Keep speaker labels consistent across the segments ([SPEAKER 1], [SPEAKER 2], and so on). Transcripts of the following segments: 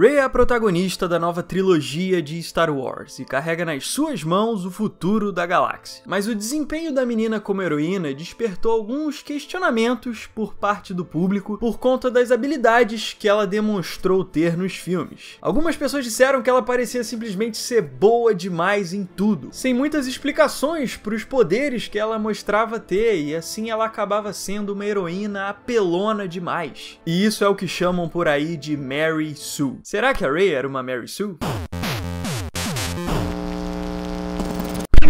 [SPEAKER 1] Rey é a protagonista da nova trilogia de Star Wars e carrega nas suas mãos o futuro da galáxia. Mas o desempenho da menina como heroína despertou alguns questionamentos por parte do público por conta das habilidades que ela demonstrou ter nos filmes. Algumas pessoas disseram que ela parecia simplesmente ser boa demais em tudo, sem muitas explicações para os poderes que ela mostrava ter, e assim ela acabava sendo uma heroína apelona demais. E isso é o que chamam por aí de Mary Sue. Será que a Ray era uma Mary Sue?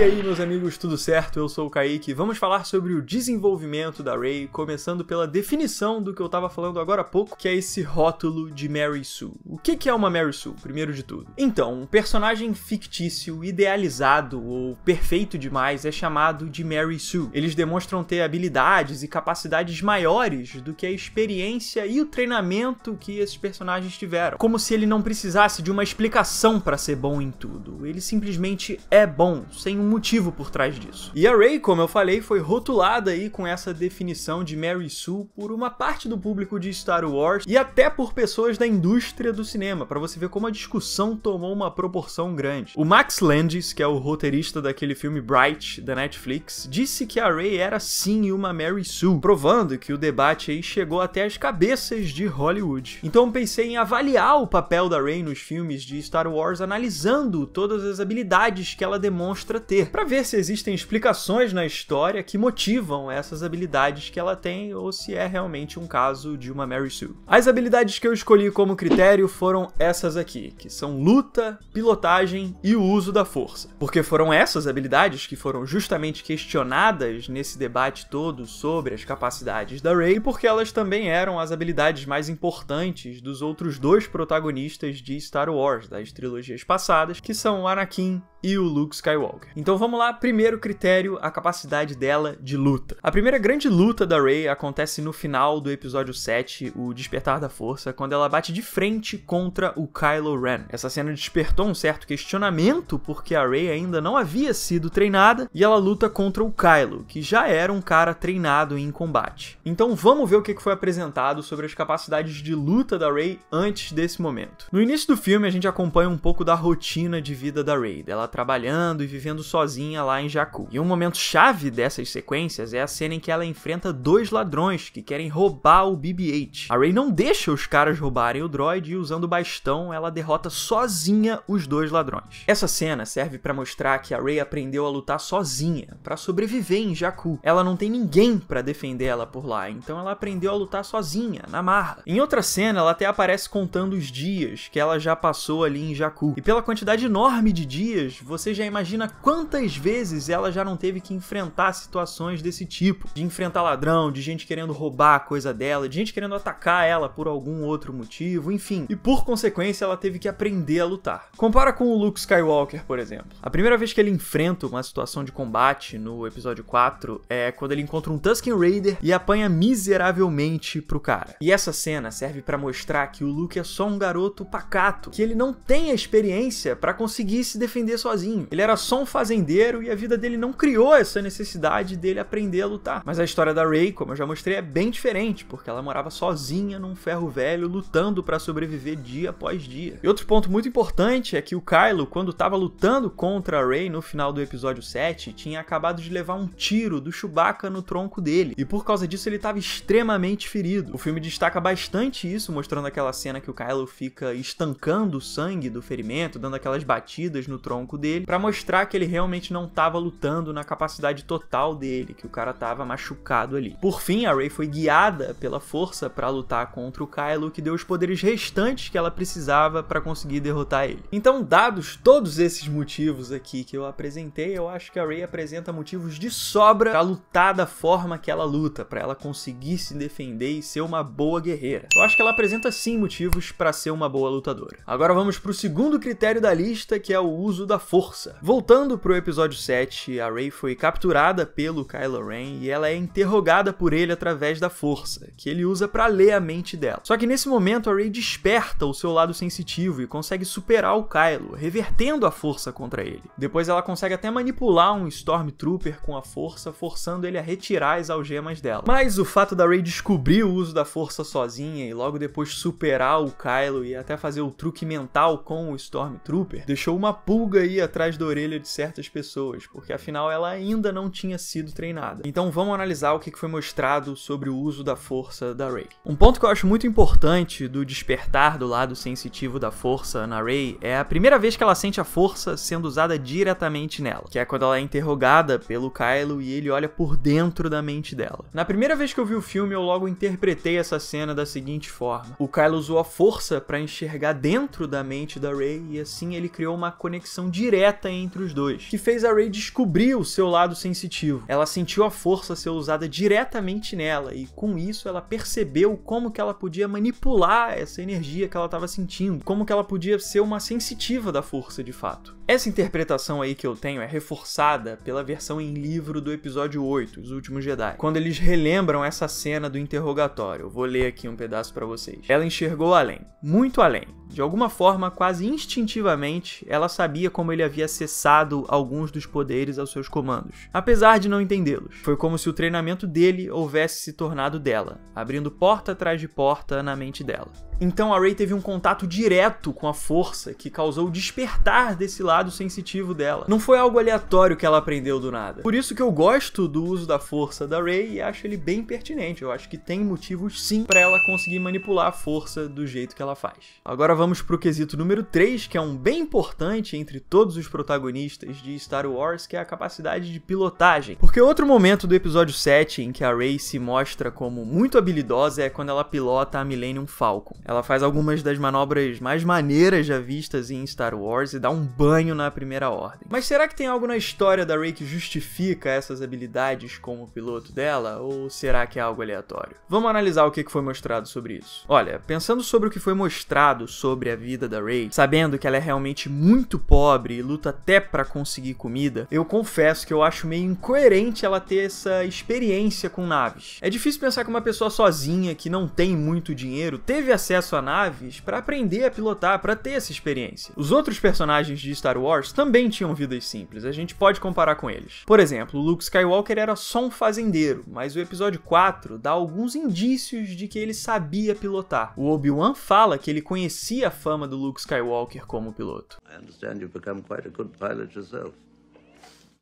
[SPEAKER 1] E aí, meus amigos, tudo certo? Eu sou o Kaique. Vamos falar sobre o desenvolvimento da Ray, começando pela definição do que eu estava falando agora há pouco, que é esse rótulo de Mary Sue. O que é uma Mary Sue, primeiro de tudo? Então, um personagem fictício, idealizado ou perfeito demais é chamado de Mary Sue. Eles demonstram ter habilidades e capacidades maiores do que a experiência e o treinamento que esses personagens tiveram. Como se ele não precisasse de uma explicação para ser bom em tudo. Ele simplesmente é bom, sem um motivo por trás disso. E a Ray, como eu falei, foi rotulada aí com essa definição de Mary Sue por uma parte do público de Star Wars e até por pessoas da indústria do cinema, para você ver como a discussão tomou uma proporção grande. O Max Landis, que é o roteirista daquele filme Bright da Netflix, disse que a Ray era sim uma Mary Sue, provando que o debate aí chegou até as cabeças de Hollywood. Então pensei em avaliar o papel da Rey nos filmes de Star Wars analisando todas as habilidades que ela demonstra ter ler para ver se existem explicações na história que motivam essas habilidades que ela tem ou se é realmente um caso de uma Mary Sue. As habilidades que eu escolhi como critério foram essas aqui, que são luta, pilotagem e o uso da força. Porque foram essas habilidades que foram justamente questionadas nesse debate todo sobre as capacidades da Rey, porque elas também eram as habilidades mais importantes dos outros dois protagonistas de Star Wars, das trilogias passadas, que são Anakin e o Luke Skywalker. Então vamos lá, primeiro critério, a capacidade dela de luta. A primeira grande luta da Rey acontece no final do episódio 7, o Despertar da Força, quando ela bate de frente contra o Kylo Ren. Essa cena despertou um certo questionamento porque a Rey ainda não havia sido treinada e ela luta contra o Kylo, que já era um cara treinado em combate. Então vamos ver o que foi apresentado sobre as capacidades de luta da Rey antes desse momento. No início do filme a gente acompanha um pouco da rotina de vida da Rey. Ela trabalhando e vivendo sozinha lá em Jakku. E um momento chave dessas sequências é a cena em que ela enfrenta dois ladrões que querem roubar o BB-8. A Rey não deixa os caras roubarem o droid e usando o bastão ela derrota sozinha os dois ladrões. Essa cena serve para mostrar que a Rey aprendeu a lutar sozinha para sobreviver em Jakku. Ela não tem ninguém para defender ela por lá, então ela aprendeu a lutar sozinha, na marra. Em outra cena ela até aparece contando os dias que ela já passou ali em Jakku. E pela quantidade enorme de dias, você já imagina quantas vezes ela já não teve que enfrentar situações desse tipo, de enfrentar ladrão, de gente querendo roubar a coisa dela, de gente querendo atacar ela por algum outro motivo, enfim. E por consequência, ela teve que aprender a lutar. Compara com o Luke Skywalker, por exemplo. A primeira vez que ele enfrenta uma situação de combate no episódio 4 é quando ele encontra um Tusken Raider e apanha miseravelmente pro cara. E essa cena serve para mostrar que o Luke é só um garoto pacato, que ele não tem a experiência para conseguir se defender sozinho sozinho. Ele era só um fazendeiro e a vida dele não criou essa necessidade dele aprender a lutar. Mas a história da Rey, como eu já mostrei, é bem diferente, porque ela morava sozinha num ferro velho, lutando para sobreviver dia após dia. E outro ponto muito importante é que o Kylo, quando estava lutando contra a Rey no final do episódio 7, tinha acabado de levar um tiro do Chewbacca no tronco dele, e por causa disso ele estava extremamente ferido. O filme destaca bastante isso, mostrando aquela cena que o Kylo fica estancando o sangue do ferimento, dando aquelas batidas no tronco dele para mostrar que ele realmente não estava lutando na capacidade total dele, que o cara estava machucado ali. Por fim, a Rey foi guiada pela força para lutar contra o Kylo, que deu os poderes restantes que ela precisava para conseguir derrotar ele. Então, dados todos esses motivos aqui que eu apresentei, eu acho que a Rey apresenta motivos de sobra para lutar da forma que ela luta, para ela conseguir se defender e ser uma boa guerreira. Eu acho que ela apresenta sim motivos para ser uma boa lutadora. Agora vamos para o segundo critério da lista, que é o uso da força. Voltando pro episódio 7, a Rey foi capturada pelo Kylo Ren e ela é interrogada por ele através da força, que ele usa para ler a mente dela. Só que nesse momento a Rey desperta o seu lado sensitivo e consegue superar o Kylo, revertendo a força contra ele. Depois ela consegue até manipular um Stormtrooper com a força, forçando ele a retirar as algemas dela. Mas o fato da Rey descobrir o uso da força sozinha e logo depois superar o Kylo e até fazer o truque mental com o Stormtrooper deixou uma pulga e atrás da orelha de certas pessoas, porque afinal ela ainda não tinha sido treinada. Então vamos analisar o que foi mostrado sobre o uso da força da Rey. Um ponto que eu acho muito importante do despertar do lado sensitivo da força na Rey é a primeira vez que ela sente a força sendo usada diretamente nela, que é quando ela é interrogada pelo Kylo e ele olha por dentro da mente dela. Na primeira vez que eu vi o filme, eu logo interpretei essa cena da seguinte forma: o Kylo usou a força para enxergar dentro da mente da Rey e assim ele criou uma conexão direta direta entre os dois, que fez a Rey descobrir o seu lado sensitivo. Ela sentiu a força ser usada diretamente nela e com isso ela percebeu como que ela podia manipular essa energia que ela estava sentindo, como que ela podia ser uma sensitiva da força de fato. Essa interpretação aí que eu tenho é reforçada pela versão em livro do episódio 8, Os Últimos Jedi, quando eles relembram essa cena do interrogatório. vou ler aqui um pedaço para vocês. Ela enxergou além, muito além. De alguma forma, quase instintivamente, ela sabia como ele havia acessado alguns dos poderes aos seus comandos, apesar de não entendê-los. Foi como se o treinamento dele houvesse se tornado dela, abrindo porta atrás de porta na mente dela. Então a Rey teve um contato direto com a força que causou o despertar desse lado sensitivo dela. Não foi algo aleatório que ela aprendeu do nada. Por isso que eu gosto do uso da força da Rey e acho ele bem pertinente. Eu acho que tem motivos sim para ela conseguir manipular a força do jeito que ela faz. Agora vamos pro quesito número 3, que é um bem importante entre todos os protagonistas de Star Wars, que é a capacidade de pilotagem. Porque outro momento do episódio 7 em que a Rey se mostra como muito habilidosa é quando ela pilota a Millennium Falcon. Ela faz algumas das manobras mais maneiras já vistas em Star Wars e dá um banho na primeira ordem. Mas será que tem algo na história da Rey que justifica essas habilidades como piloto dela? Ou será que é algo aleatório? Vamos analisar o que foi mostrado sobre isso. Olha, pensando sobre o que foi mostrado sobre a vida da Rey, sabendo que ela é realmente muito pobre e luta até para conseguir comida, eu confesso que eu acho meio incoerente ela ter essa experiência com naves. É difícil pensar que uma pessoa sozinha que não tem muito dinheiro teve acesso acesso a naves para aprender a pilotar, para ter essa experiência. Os outros personagens de Star Wars também tinham vidas simples, a gente pode comparar com eles. Por exemplo, Luke Skywalker era só um fazendeiro, mas o episódio 4 dá alguns indícios de que ele sabia pilotar. O Obi-Wan fala que ele conhecia a fama do Luke Skywalker como piloto. I understand you've become quite a good pilot yourself.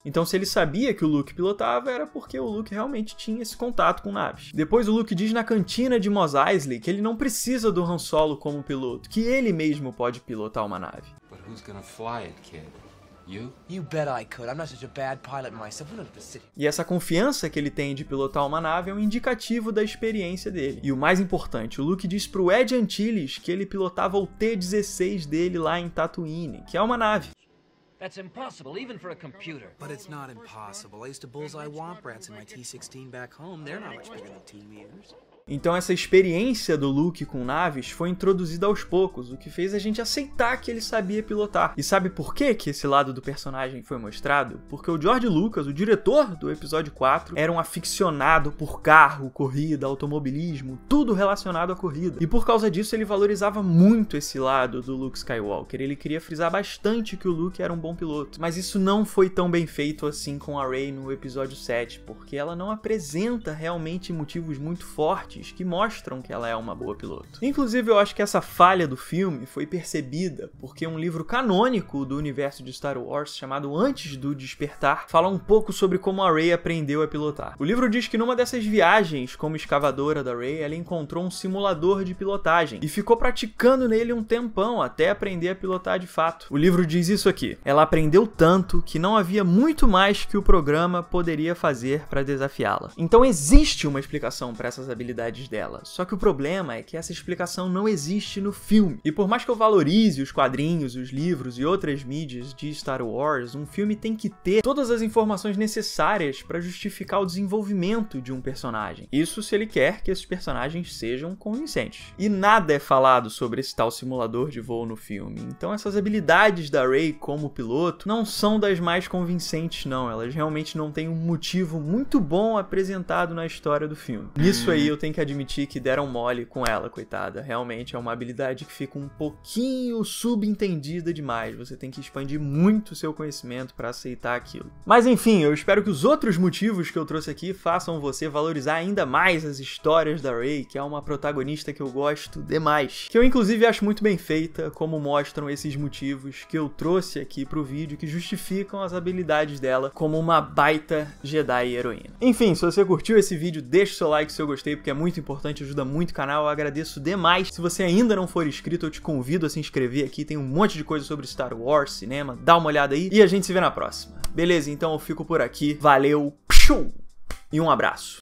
[SPEAKER 1] Então, se ele sabia que o Luke pilotava, era porque o Luke realmente tinha esse contato com naves. Depois, o Luke diz na cantina de Mos Eisley que ele não precisa do Han Solo como piloto, que ele mesmo pode pilotar uma nave. E essa confiança que ele tem de pilotar uma nave é um indicativo da experiência dele. E o mais importante, o Luke diz pro Ed Antilles que ele pilotava o T-16 dele lá em Tatooine, que é uma nave. That's impossible, even for a computer. But it's not impossible. I used to bullseye womp rats in my T-16 back home. They're not much bigger than T-meters. Então essa experiência do Luke com naves foi introduzida aos poucos, o que fez a gente aceitar que ele sabia pilotar. E sabe por que que esse lado do personagem foi mostrado? Porque o George Lucas, o diretor do episódio 4, era um aficionado por carro, corrida, automobilismo, tudo relacionado à corrida. E por causa disso ele valorizava muito esse lado do Luke Skywalker. Ele queria frisar bastante que o Luke era um bom piloto, mas isso não foi tão bem feito assim com a Rey no episódio 7, porque ela não apresenta realmente motivos muito fortes testes que mostram que ela é uma boa piloto. Inclusive, eu acho que essa falha do filme foi percebida porque um livro canônico do universo de Star Wars chamado Antes do Despertar fala um pouco sobre como a Rey aprendeu a pilotar. O livro diz que numa dessas viagens como escavadora da Rey, ela encontrou um simulador de pilotagem e ficou praticando nele um tempão até aprender a pilotar de fato. O livro diz isso aqui: ela aprendeu tanto que não havia muito mais que o programa poderia fazer para desafiá-la. Então existe uma explicação para essas habilidades dela. Só que o problema é que essa explicação não existe no filme. E por mais que eu valorize os quadrinhos, os livros e outras mídias de Star Wars, um filme tem que ter todas as informações necessárias para justificar o desenvolvimento de um personagem. Isso se ele quer que esses personagens sejam convincentes. E nada é falado sobre esse tal simulador de voo no filme. Então essas habilidades da Rey como piloto não são das mais convincentes não, elas realmente não têm um motivo muito bom apresentado na história do filme. Nisso aí eu tenho tem que admitir que deram mole com ela, coitada. Realmente é uma habilidade que fica um pouquinho subentendida demais. Você tem que expandir muito o seu conhecimento para aceitar aquilo. Mas enfim, eu espero que os outros motivos que eu trouxe aqui façam você valorizar ainda mais as histórias da Ray, que é uma protagonista que eu gosto demais. Que eu inclusive acho muito bem feita, como mostram esses motivos que eu trouxe aqui pro vídeo que justificam as habilidades dela como uma baita Jedi heroína. Enfim, se você curtiu esse vídeo, deixa o seu like se eu gostei, porque é muito importante, ajuda muito o canal. Eu agradeço demais. Se você ainda não for inscrito, eu te convido a se inscrever aqui. Tem um monte de coisa sobre Star Wars, cinema. Dá uma olhada aí e a gente se vê na próxima. Beleza, então eu fico por aqui. Valeu, e um abraço.